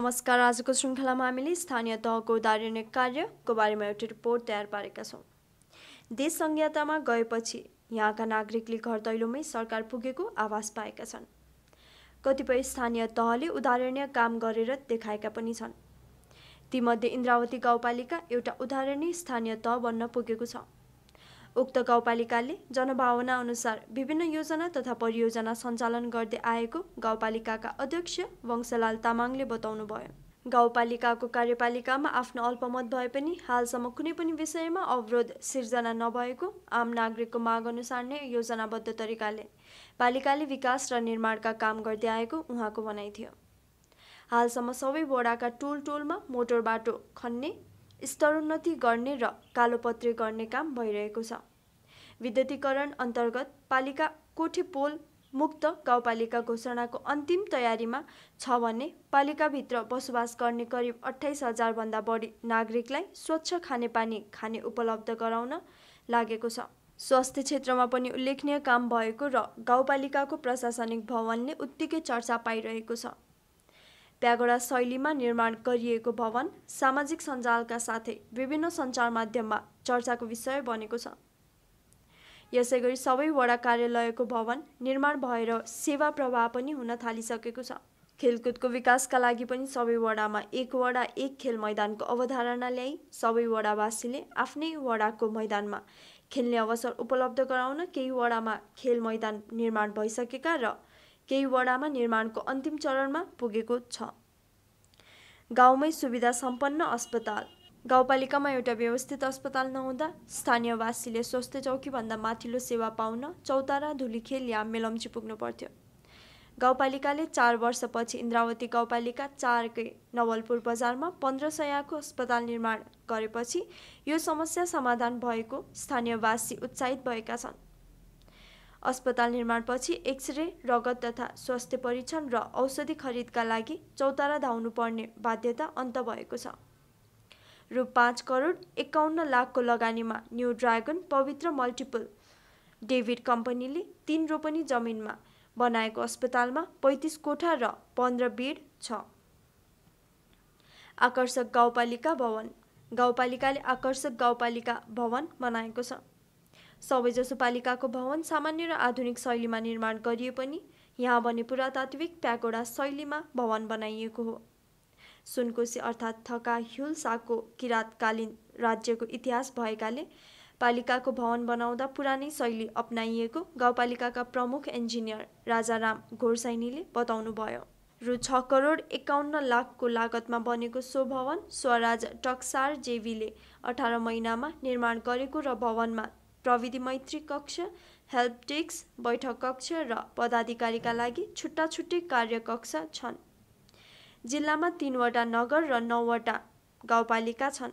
नमस्कार आजको श्रृङ्खलामा हामीले स्थानीय तहको उदाहरणीय कार्यको बारेमा एउटा रिपोर्ट तयार पारेका छौँ देश संहितामा गएपछि यहाँका नागरिकले घर दैलोमै सरकार पुगेको आभास पाएका छन् कतिपय स्थानीय तहले उदाहरणीय काम गरेर देखाएका पनि छन् तीमध्ये इन्द्रावती गाउँपालिका एउटा उदाहरणीय स्थानीय तह बन्न पुगेको छ उक्त गाउँपालिकाले जनभावना अनुसार विभिन्न योजना तथा परियोजना सञ्चालन गर्दै आएको गाउँपालिकाका अध्यक्ष वंशलाल तामाङले बताउनुभयो गाउँपालिकाको कार्यपालिकामा आफ्नो अल्पमत भए पनि हालसम्म कुनै पनि विषयमा अवरोध सिर्जना नभएको आम नागरिकको माग अनुसार नै योजनाबद्ध तरिकाले पालिकाले विकास र निर्माणका काम गर्दै आएको उहाँको भनाइ थियो हालसम्म सबै वडाका टोल टोलमा मोटर बाटो खन्ने स्तरोन्नति गर्ने र कालोपत्री गर्ने काम भइरहेको छ विद्युतीकरण अन्तर्गत पालिका कोठी पोल मुक्त गाउँपालिका घोषणाको अन्तिम तयारीमा छ भने पालिकाभित्र बसोबास गर्ने करिब अठाइस हजारभन्दा बढी नागरिकलाई स्वच्छ खानेपानी खाने उपलब्ध गराउन लागेको छ स्वास्थ्य क्षेत्रमा पनि उल्लेखनीय काम भएको र गाउँपालिकाको प्रशासनिक भवनले उत्तिकै चर्चा पाइरहेको छ प्यागोडा शैलीमा निर्माण गरिएको भवन सामाजिक सञ्जालका साथै विभिन्न सञ्चार माध्यममा चर्चाको विषय बनेको छ यसै गरी सबै वडा कार्यालयको भवन निर्माण भएर सेवा प्रवाह पनि हुन थालिसकेको छ खेलकुदको विकासका लागि पनि सबै वडामा एक वडा एक खेल मैदानको अवधारणा ल्याई सबै वडावासीले आफ्नै वडाको मैदानमा खेल्ने अवसर उपलब्ध गराउन केही वडामा खेल मैदान निर्माण भइसकेका र केही वडामा निर्माणको अन्तिम चरणमा पुगेको छ गाउँमै सुविधा सम्पन्न अस्पताल गाउँपालिकामा एउटा व्यवस्थित अस्पताल नहुँदा स्थानीयवासीले स्वास्थ्य चौकीभन्दा माथिल्लो सेवा पाउन चौतारा धुलीखेल या मेलम्ची पुग्नु पर्थ्यो गाउँपालिकाले चार वर्षपछि इन्द्रावती गाउँपालिका चारकै नवलपुर बजारमा पन्ध्र सयको अस्पताल निर्माण गरेपछि यो समस्या समाधान भएको स्थानीयवासी उत्साहित भएका छन् अस्पताल निर्माणपछि एक्सरे रगत तथा स्वास्थ्य परीक्षण र औषधि खरिदका लागि चौतारा धाउनुपर्ने बाध्यता अन्त भएको छ रु पाँच करोड एकाउन्न लाखको लगानीमा न्यू ड्रागन पवित्र मल्टिपल डेभिड कम्पनीले तिन रोपनी जमिनमा बनाएको अस्पतालमा पैँतिस कोठा र पन्ध्र बेड छ आकर्षक गाउँपालिका भवन गाउँपालिकाले आकर्षक गाउँपालिका भवन बनाएको छ सबैजसो पालिकाको भवन सामान्य र आधुनिक शैलीमा निर्माण गरिए पनि यहाँ भने पुरातात्विक प्यागोडा शैलीमा भवन बनाइएको हो सुनकोसी अर्थात् थका ह्युलसाको किराँतकालीन राज्यको इतिहास भएकाले पालिकाको भवन बनाउँदा पुरानै शैली अप्नाइएको गाउँपालिकाका प्रमुख इन्जिनियर राजाराम घोरसाइनीले बताउनुभयो रु छ करोड एकाउन्न लाखको लागतमा बनेको सो भवन स्वराज टक्सार जेवीले अठार महिनामा निर्माण गरेको र भवनमा प्रविधि मैत्री कक्ष हेल्प डेस्क बैठक कक्ष र पदाधिकारीका लागि छुट्टा छुट्टै कार्यकक्ष छन् जिल्लामा तिनवटा नगर र नौवटा गाउँपालिका छन्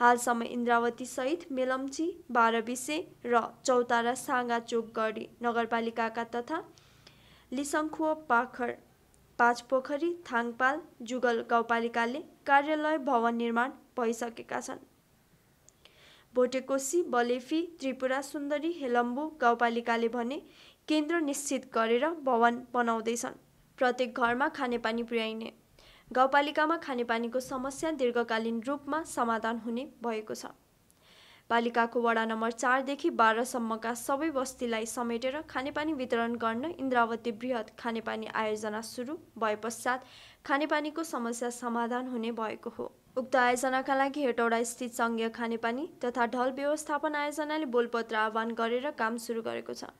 हालसम्म इन्द्रावती सहित मेलम्ची बाह्रविसे र चौतारा साँगा चोकगढी नगरपालिकाका तथा लिसङ्खुव पाखर पाँच पोखरी थाङपाल जुगल गाउँपालिकाले कार्यालय भवन निर्माण भइसकेका छन् भोटेकोसी बलेफी त्रिपुरा सुन्दरी हेलम्बु गाउँपालिकाले भने केन्द्र निश्चित गरेर भवन बनाउँदैछन् प्रत्येक घरमा खानेपानी पुर्याइने गाउँपालिकामा खानेपानीको समस्या दीर्घकालीन रूपमा समाधान हुने भएको छ पालिकाको वडा नम्बर चारदेखि बाह्रसम्मका सबै बस्तीलाई समेटेर खानेपानी वितरण गर्न इन्द्रावती वृहत खानेपानी आयोजना सुरु भए पश्चात खानेपानीको समस्या समाधान हुने भएको हो उक्त आयोजनाका लागि हेटौडा स्थित सङ्घीय खानेपानी तथा ढल व्यवस्थापन आयोजनाले बोलपत्र आह्वान गरेर काम सुरु गरेको छ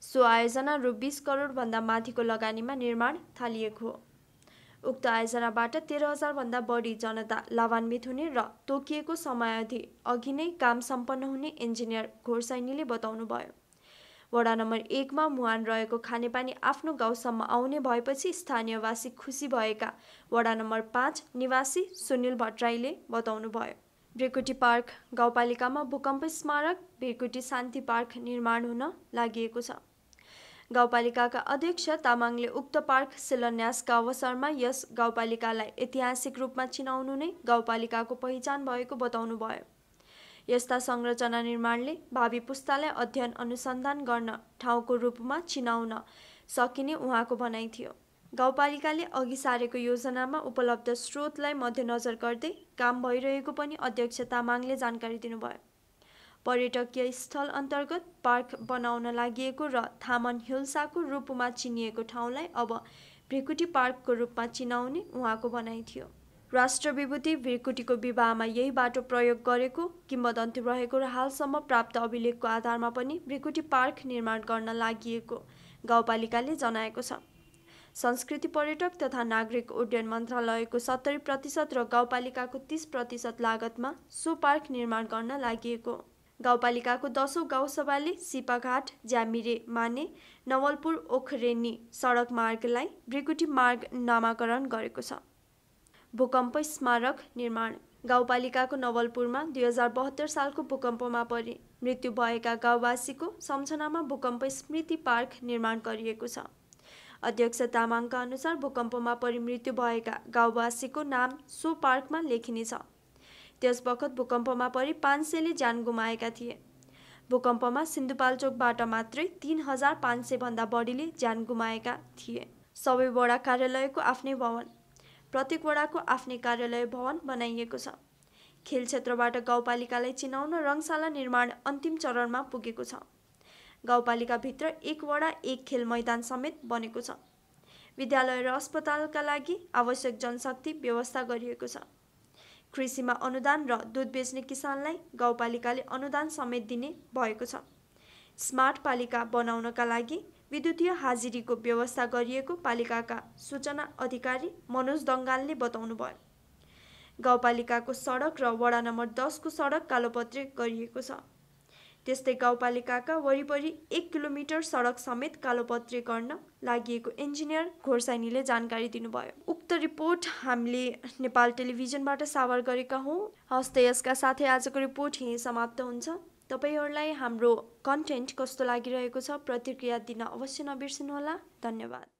सो आयोजना रु बिस करोडभन्दा माथिको लगानीमा निर्माण थालिएको हो उक्त आयोजनाबाट तेह्र हजारभन्दा बढी जनता लाभान्वित हुने र तोकिएको समयावधि अघि नै काम सम्पन्न हुने इन्जिनियर घोरसैनीले बताउनुभयो वडा नम्बर एकमा मुहान रहेको खानेपानी आफ्नो गाउँसम्म आउने भएपछि स्थानीयवासी खुसी भएका वडा नम्बर पाँच निवासी सुनिल भट्टराईले बताउनुभयो भृकुटी पार्क गाउँपालिकामा भूकम्प स्मारक भ्रिकुटी शान्ति पार्क निर्माण हुन लागिएको छ गाउँपालिकाका अध्यक्ष तामाङले उक्त पार्क शिलान्यासका अवसरमा यस गाउँपालिकालाई ऐतिहासिक रूपमा चिनाउनु नै गाउँपालिकाको पहिचान भएको बताउनुभयो यस्ता संरचना निर्माणले भावी पुस्तालाई अध्ययन अनुसन्धान गर्न ठाउँको रूपमा चिनाउन सकिने उहाँको भनाइ थियो गाउँपालिकाले अघि सारेको योजनामा उपलब्ध स्रोतलाई मध्यनजर गर्दै काम भइरहेको पनि अध्यक्ष तामाङले जानकारी दिनुभयो पर्यटकीय स्थल अन्तर्गत पार्क बनाउन लागि र थामन हिल्साको रूपमा चिनिएको ठाउँलाई अब भ्रिकुटी पार्कको रूपमा चिनाउने उहाँको भनाइ थियो राष्ट्र विभूति भृकुटीको विवाहमा यही बाटो प्रयोग गरेको किम्बदन्ती रहेको र हालसम्म प्राप्त अभिलेखको आधारमा पनि भ्रिकुटी पार्क निर्माण गर्न लागि गाउँपालिकाले जनाएको छ संस्कृति पर्यटक तथा नागरिक उड्डयन मन्त्रालयको सत्तरी प्रतिशत र गाउँपालिकाको तिस प्रतिशत लागतमा सो पार्क निर्माण गर्न लागि गाउँपालिकाको दसौँ गाउँसभाले सिपाघाट ज्यामिरे माने नवलपुर ओखरेनी सडक मार्गलाई ब्रिकुटी मार्ग नामाकरण गरेको छ भूकम्प स्मारक निर्माण गाउँपालिकाको नवलपुरमा दुई हजार बहत्तर सालको भूकम्पमा परि मृत्यु भएका गाउँवासीको सम्झनामा भूकम्प स्मृति पार्क निर्माण गरिएको छ अध्यक्ष तामाङका अनुसार भूकम्पमा मृत्यु भएका गाउँवासीको नाम सो पार्कमा लेखिनेछ बखत भूकम्पमा परि पाँच सयले ज्यान गुमाएका थिए भूकम्पमा सिन्धुपाल्चोकबाट मात्रै तिन हजार पाँच सयभन्दा बढीले ज्यान गुमाएका थिए सबै वडा कार्यालयको आफ्नै भवन प्रत्येक वडाको आफ्नै कार्यालय भवन बनाइएको छ खेल क्षेत्रबाट गाउँपालिकालाई चिनाउन रङशाला निर्माण अन्तिम चरणमा पुगेको छ गाउँपालिकाभित्र एक वडा एक खेल मैदान समेत बनेको छ विद्यालय र अस्पतालका लागि आवश्यक जनशक्ति व्यवस्था गरिएको छ कृषिमा अनुदान र दुध बेच्ने किसानलाई गाउँपालिकाले अनुदान समेत दिने भएको छ स्मार्ट पालिका बनाउनका लागि विद्युतीय हाजिरीको व्यवस्था गरिएको पालिकाका सूचना अधिकारी मनोज दङ्गालले बताउनुभयो गाउँपालिकाको सडक र वडा नम्बर दसको सडक कालोपत्रे गरिएको छ त्यस्तै गाउँपालिकाका वरिपरि एक किलोमिटर सडक समेत कालोपत्री गर्न लागि इन्जिनियर घोर्सानीले जानकारी दिनुभयो उक्त रिपोर्ट हामीले नेपाल टेलिभिजनबाट सावर गरेका हौँ हस्त यसका साथै आजको रिपोर्ट यहीँ समाप्त हुन्छ तपाईँहरूलाई हाम्रो कन्टेन्ट कस्तो लागिरहेको छ प्रतिक्रिया दिन अवश्य नबिर्सिनुहोला धन्यवाद